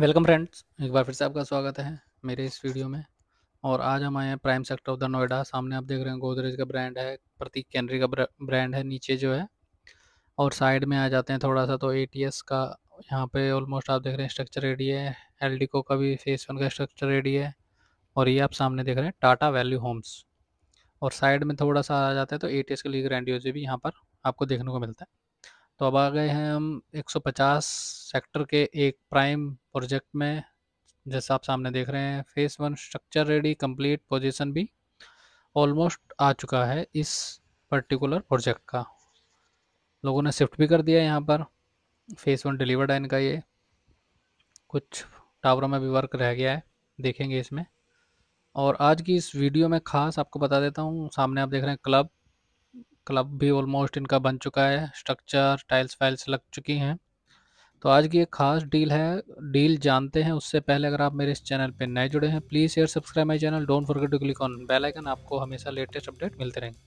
welcome friends एक बार फिर से आपका स्वागत है मेरे इस वीडियो में और आज हम आए हैं prime sector of the Noida सामने आप देख रहे हैं गोदरेज का ब्रांड है प्रतीक कैनरी का ब्रांड है नीचे जो है और साइड में आ जाते हैं थोड़ा सा तो ए का यहाँ पे ऑलमोस्ट आप देख रहे हैं स्ट्रक्चर रेडी है एल का भी फेस वन का स्ट्रक्चर रेडी है और ये आप सामने देख रहे हैं टाटा वैल्यू होम्स और साइड में थोड़ा सा आ जाता है तो ए के लिए ग्रैंडियोजी भी यहाँ पर आपको देखने को मिलता है तो अब आ गए हैं हम 150 सेक्टर के एक प्राइम प्रोजेक्ट में जैसा आप सामने देख रहे हैं phase one structure ready complete position भी ऑलमोस्ट आ चुका है इस पर्टिकुलर प्रोजेक्ट का लोगों ने शिफ्ट भी कर दिया यहाँ पर फेस वन डिलीवर्ड है इनका ये कुछ टावरों में भी वर्क रह गया है देखेंगे इसमें और आज की इस वीडियो में ख़ास आपको बता देता हूँ सामने आप देख रहे हैं क्लब क्लब भी ऑलमोस्ट इनका बन चुका है स्ट्रक्चर टाइल्स फाइल्स लग चुकी हैं तो आज की एक खास डील है डील जानते हैं उससे पहले अगर आप मेरे इस चैनल पर नए जुड़े हैं please share subscribe my channel don't forget to click on bell icon आपको हमेशा लेटेस्ट अपडेट मिलते रहेंगे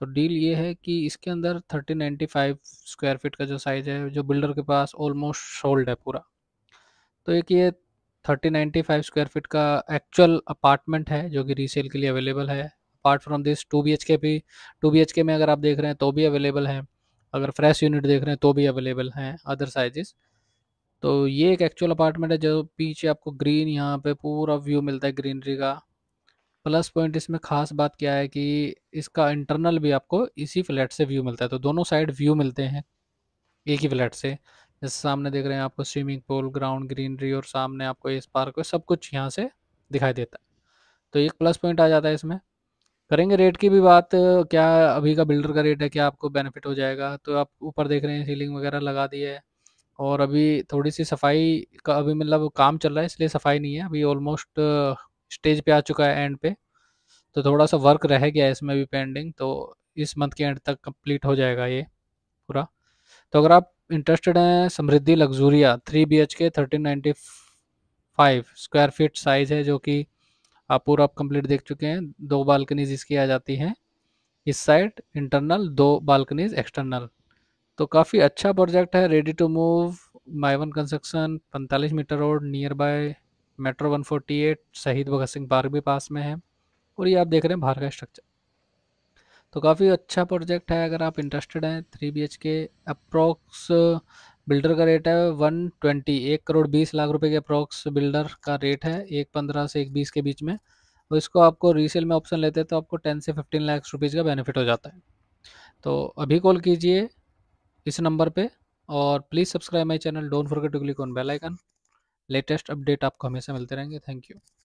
तो डील ये है कि इसके अंदर thirty ninety five square feet का जो साइज़ है जो बिल्डर के पास ऑलमोस्ट सोल्ड है पूरा तो एक ये thirty ninety five square feet का एक्चुअल अपार्टमेंट है जो कि रीसेल के लिए अवेलेबल है apart from this two B भी टू बी में अगर आप देख रहे हैं तो भी अवेलेबल है अगर फ्रेश यूनिट देख रहे हैं तो भी अवेलेबल हैं अदर साइजेस तो ये एक एक्चुअल अपार्टमेंट है जो पीछे आपको ग्रीन यहाँ पे पूरा व्यू मिलता है ग्रीनरी का प्लस पॉइंट इसमें खास बात क्या है कि इसका इंटरनल भी आपको इसी फ्लैट से व्यू मिलता है तो दोनों साइड व्यू मिलते हैं एक ही फ्लैट से जैसे सामने देख रहे हैं आपको स्विमिंग पूल ग्राउंड ग्रीनरी और सामने आपको इस पार्क सब कुछ यहाँ से दिखाई देता है तो एक प्लस पॉइंट आ जाता है इसमें करेंगे रेट की भी बात क्या अभी का बिल्डर का रेट है क्या आपको बेनिफिट हो जाएगा तो आप ऊपर देख रहे हैं सीलिंग वगैरह लगा दी है और अभी थोड़ी सी सफाई का अभी मतलब काम चल रहा है इसलिए सफाई नहीं है अभी ऑलमोस्ट स्टेज पे आ चुका है एंड पे तो थोड़ा सा वर्क रह गया है इसमें भी पेंडिंग तो इस मंथ के एंड तक कंप्लीट हो जाएगा ये पूरा तो अगर आप इंटरेस्टेड हैं Samriddhi Luxuria three B H K thirteen ninety five square feet size है जो कि आप पूरा आप कंप्लीट देख चुके हैं दो बालकनीज इसकी आ जाती हैं इस साइड इंटरनल दो बालकनीज एक्सटर्नल तो काफ़ी अच्छा प्रोजेक्ट है ready to move my one construction पैंतालीस metre road near by metro 148 Shaheed Bhagat Singh park भी पास में है और ये आप देख रहे हैं बाहर का स्ट्रक्चर तो काफ़ी अच्छा प्रोजेक्ट है अगर आप इंटरेस्टेड हैं three B H K approx builder का रेट है वन ट्वेंटी एक करोड़ बीस लाख रुपए के अप्रॉक्स बिल्डर का रेट है एक पंद्रह से एक बीस के बीच में और इसको आपको रीसेल में ऑप्शन लेते हैं तो आपको टेन से फिफ्टीन लाख रुपीज़ का बेनिफिट हो जाता है तो अभी कॉल कीजिए इस नंबर पर और please subscribe my channel don't forget to click on bell icon latest update आपको हमेशा मिलते रहेंगे थैंक यू